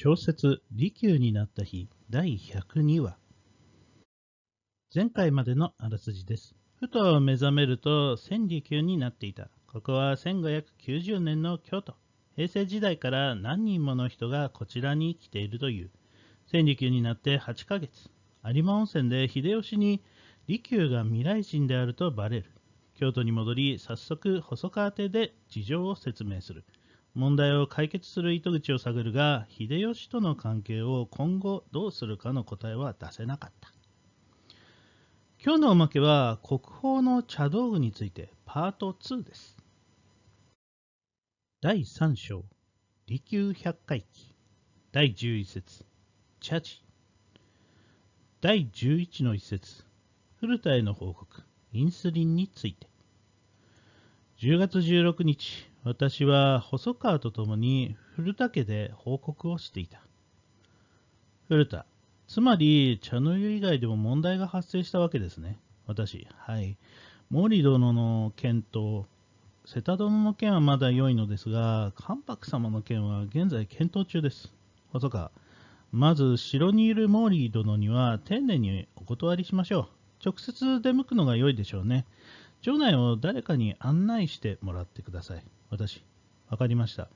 小説「利休になった日」第102話前回までのあらすじですふと目覚めると千利休になっていたここは1590年の京都平成時代から何人もの人がこちらに来ているという千利休になって8ヶ月有馬温泉で秀吉に利休が未来人であるとバレる京都に戻り早速細川邸で事情を説明する問題を解決する糸口を探るが秀吉との関係を今後どうするかの答えは出せなかった今日のおまけは国宝の茶道具についてパート2です第3章利休百回記第11節茶事第11の一節古田への報告インスリンについて10月16日私は細川と共に古田家で報告をしていた。古田、つまり茶の湯以外でも問題が発生したわけですね。私、はい。毛利殿の件と瀬田殿の件はまだ良いのですが、関白様の件は現在検討中です。細川、まず城にいる毛利殿には丁寧にお断りしましょう。直接出向くのが良いでしょうね。城内を誰かに案内してもらってください。私。わかりました。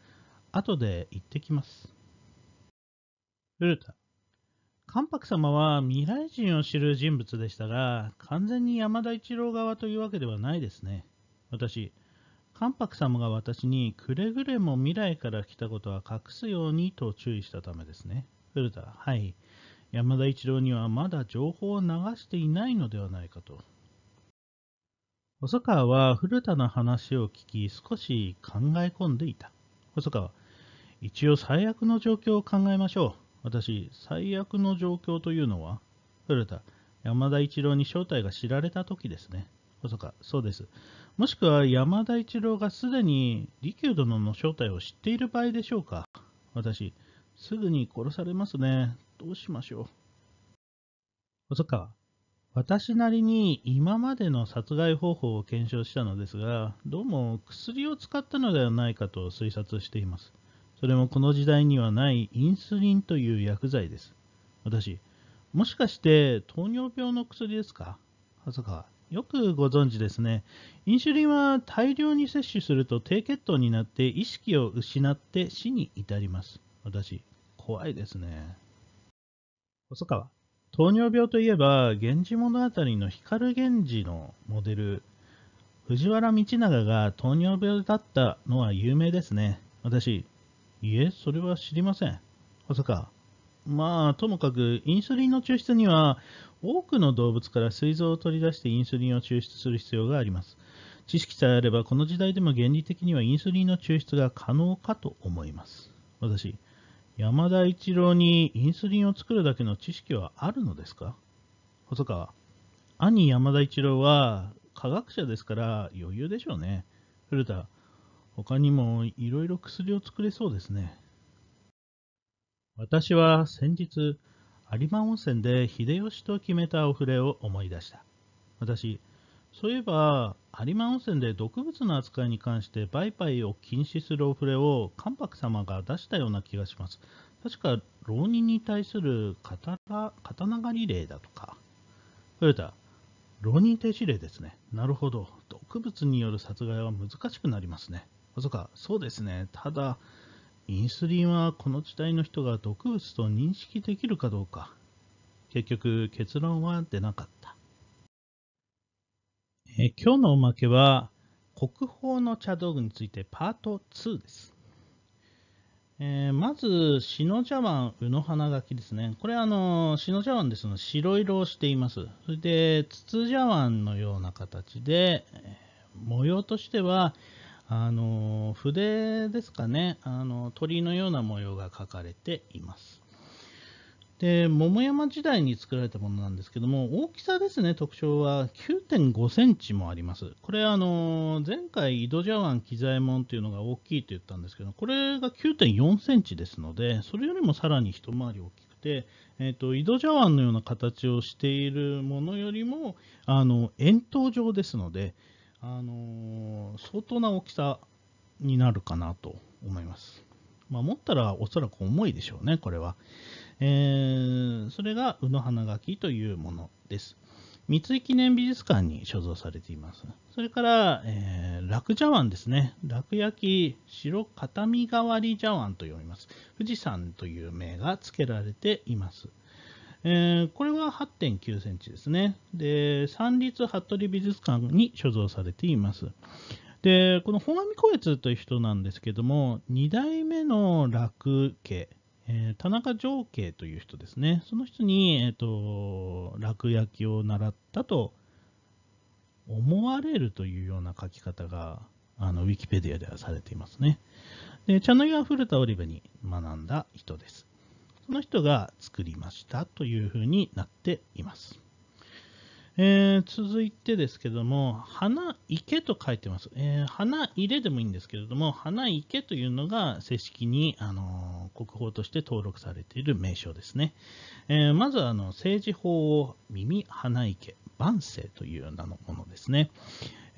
後で行ってきます。古田。関白様は未来人を知る人物でしたが、完全に山田一郎側というわけではないですね。私、関白様が私にくれぐれも未来から来たことは隠すようにと注意したためですね。古田、はい。山田一郎にはまだ情報を流していないのではないかと。細川は古田の話を聞き、少し考え込んでいた。細川、一応最悪の状況を考えましょう。私、最悪の状況というのは古田、山田一郎に正体が知られた時ですね。細川、そうです。もしくは山田一郎がすでに利休殿の正体を知っている場合でしょうか私、すぐに殺されますね。どうしましょう。細川、私なりに今までの殺害方法を検証したのですが、どうも薬を使ったのではないかと推察しています。それもこの時代にはないインスリンという薬剤です。私、もしかして糖尿病の薬ですか細さか、よくご存知ですね。インスリンは大量に摂取すると低血糖になって意識を失って死に至ります。私、怖いですね。細川。糖尿病といえば、源氏物語の光源氏のモデル、藤原道長が糖尿病だったのは有名ですね。私、いえ、それは知りません。まさか。まあ、ともかく、インスリンの抽出には、多くの動物から膵臓を取り出してインスリンを抽出する必要があります。知識さえあれば、この時代でも原理的にはインスリンの抽出が可能かと思います。私、山田一郎にインスリンを作るだけの知識はあるのですか細川、兄山田一郎は科学者ですから余裕でしょうね。古田、他にもいろいろ薬を作れそうですね。私は先日、有馬温泉で秀吉と決めたお触れを思い出した。私、そういえば、有馬温泉で毒物の扱いに関して売買を禁止するお触れを関白様が出したような気がします。確か、浪人に対する刀狩り令だとか。古田、浪人停止令ですね。なるほど。毒物による殺害は難しくなりますね。あ、そか、そうですね。ただ、インスリンはこの時代の人が毒物と認識できるかどうか。結局、結論は出なかった。え今日のおまけは国宝の茶道具についてパート2です、えー、まず篠茶碗卯の花垣ですねこれあの篠茶碗ですの白色をしていますそれで筒茶碗のような形で模様としてはあの筆ですかねあの鳥のような模様が描かれていますで桃山時代に作られたものなんですけども、大きさですね、特徴は9.5センチもあります。これ、あの前回、井戸茶碗機材門というのが大きいと言ったんですけど、これが9.4センチですので、それよりもさらに一回り大きくて、えーと井戸茶碗のような形をしているものよりも、あの円筒状ですので、あの相当な大きさになるかなと思います。まあ、持ったらおそらく重いでしょうね、これは。えー、それが宇野花垣というものです。三井記念美術館に所蔵されています。それから、えー、楽茶碗ですね。楽焼き白片身代わり茶碗と読みます。富士山という名が付けられています。えー、これは8.9センチですね。で、三立服部美術館に所蔵されています。で、この本阿弥光悦という人なんですけども、2代目の楽家えー、田中常慶という人ですね、その人に、えーと、落書きを習ったと思われるというような書き方があのウィキペディアではされていますね。で茶の湯は古田織部に学んだ人です。その人が作りましたというふうになっています。えー、続いてですけども、花池と書いてます。えー、花入れでもいいんですけれども、花池というのが正式に、あのー、国宝として登録されている名称ですね。えー、まずはあの政治法を耳花池、万世というようなものですね。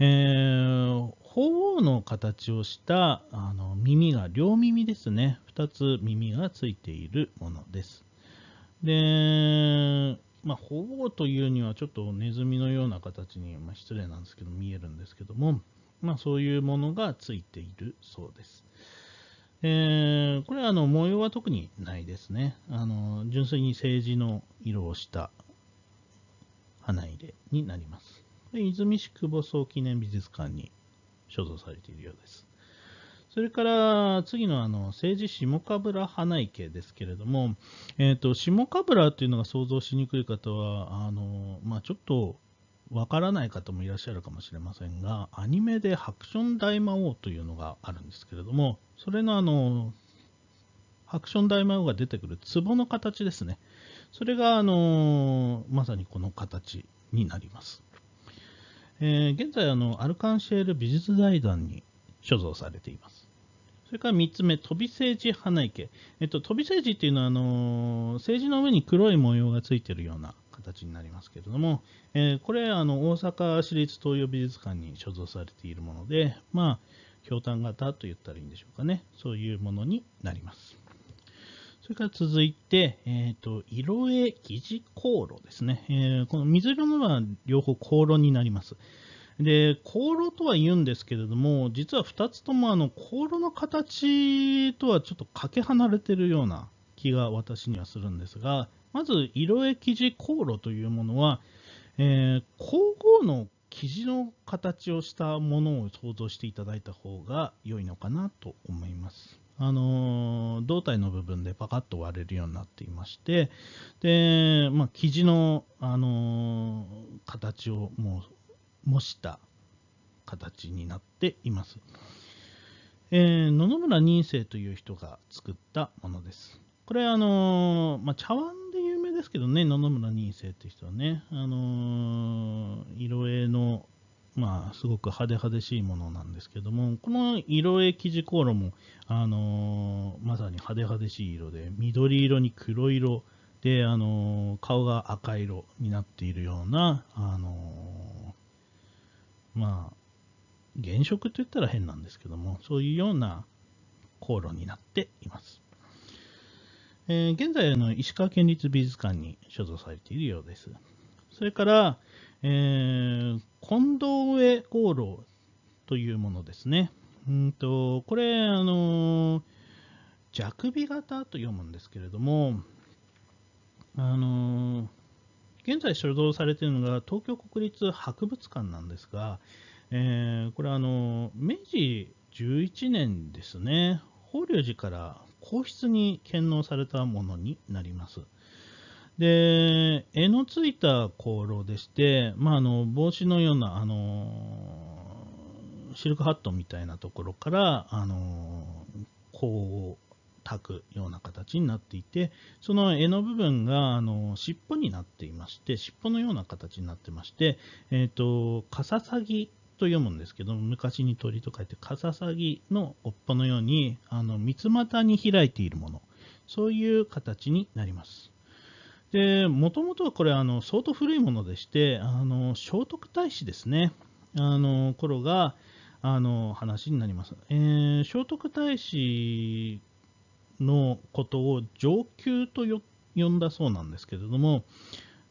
えー、鳳の形をしたあの耳が両耳ですね。2つ耳がついているものです。で、まあ、保護というにはちょっとネズミのような形に、まあ、失礼なんですけど見えるんですけども、まあ、そういうものがついているそうです。えー、これはあの模様は特にないですね。あの純粋に政治の色をした花入れになります。泉市久保総記念美術館に所蔵されているようです。それから次のあの政治下かぶら花池ですけれども、えーと、下かぶらというのが想像しにくい方はあの、まあ、ちょっとわからない方もいらっしゃるかもしれませんがアニメで「ハクション大魔王」というのがあるんですけれどもそれのあのハクション大魔王が出てくる壺の形ですねそれがあのまさにこの形になります、えー、現在あのアルカンシェール美術財団に所蔵されていますそれから3つ目、飛び政治花池。えっと、飛び政治っていうのは、あのー、政治の上に黒い模様がついているような形になりますけれども、えー、これ、あの、大阪市立東洋美術館に所蔵されているもので、まあ、ひょうたん型と言ったらいいんでしょうかね。そういうものになります。それから続いて、えっ、ー、と、色絵疑似香炉ですね。えー、この水色のは両方香炉になります。で、香炉とは言うんですけれども、実は2つともあの香炉の形とはちょっとかけ離れてるような気が私にはするんですが、まず色絵生地香炉というものは、えー、皇后の生地の形をしたものを想像していただいた方が良いのかなと思います。あのー、胴体の部分でパカッと割れるようになっていまして、で、まあ、生地の、あのー、形をもう模した形になっています。えー、野々村仁生という人が作ったものです。これ、あのー、まあ、茶碗で有名ですけどね、野々村仁生って人はね、あのー、色絵の、まあ、すごく派手派手しいものなんですけども、この色絵生地航路も、あのまさに派手派手しい色で、緑色に黒色で、あの顔が赤色になっているような、あのまあ、現職と言ったら変なんですけども、そういうような航路になっています。えー、現在の石川県立美術館に所蔵されているようです。それから、えー、近藤上航路というものですね。うんとこれ、あのー、弱火型と読むんですけれども、あのー現在所蔵されているのが東京国立博物館なんですが、えー、これあの明治11年ですね法隆寺から皇室に献納されたものになります。で絵のついた香炉でして、まあ、あの帽子のようなあのシルクハットみたいなところからあの香を炊くような形になっていて、その柄の部分があの尻尾になっていまして、尻尾のような形になってまして、えっ、ー、と、カササギと読むんですけど、昔に鳥と書いてカササギの尾っぽのように、あの三つ股に開いているもの、そういう形になります。で、もともとはこれ、あの相当古いものでして、あの聖徳太子ですね、あの頃が、あの話になります。えー、聖徳太子のことを上級と呼んだそうなんですけれども、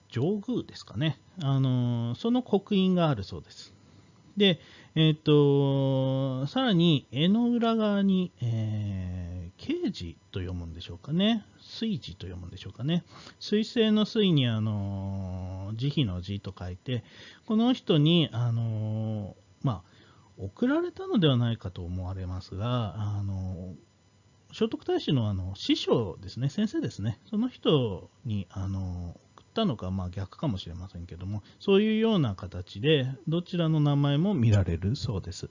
上宮ですかね、あのその刻印があるそうです。で、えっ、と、さらに絵の裏側に、えー、刑事と読むんでしょうかね。水事と読むんでしょうかね。水星の水に、あのー、慈悲の字と書いて、この人に、あのー、まあ、送られたのではないかと思われますが、あのー、聖徳太子のあの師匠ですね、先生ですね、その人にあの送ったのか、まあ、逆かもしれませんけども、そういうような形で、どちらの名前も見られるそうです。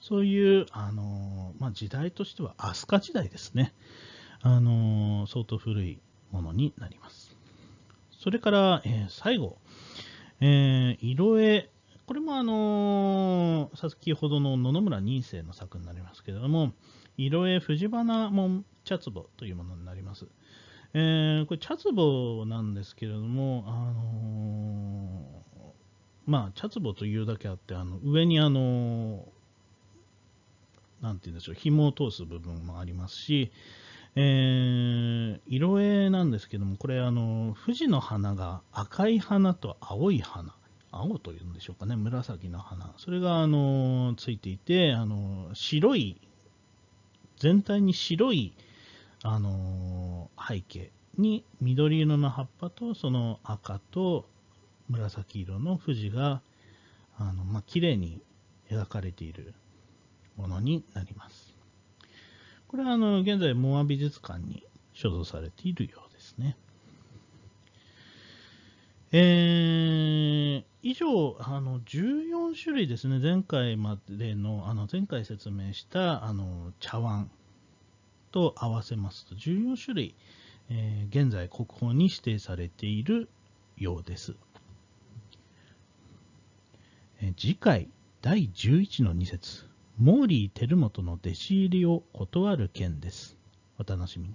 そういうあの、まあ、時代としては飛鳥時代ですね、あの相当古いものになります。それから、えー、最後、えー、色絵これもあのー、先ほどの野々村仁生の作になりますけれども、色絵藤花門茶壺というものになります。えー、これ茶壺なんですけれども、あのー、まあ、茶壺というだけあって、あの上に、あのー、なんて言うんでしょう、紐を通す部分もありますし、えー、色絵なんですけども、これ、あの、富士の花が赤い花と青い花、青というんでしょうかね、紫の花、それが、あの、ついていて、あの、白い全体に白い、あのー、背景に緑色の葉っぱとその赤と紫色の富士があの、まあ、綺麗に描かれているものになります。これはあの現在モア美術館に所蔵されているようですね。えー以上、あの14種類ですね、前回までの、あの前回説明したあの茶碗と合わせますと、14種類、えー、現在国宝に指定されているようです。え次回、第11の2節、モーリー・輝元の弟子入りを断る件です。お楽しみに。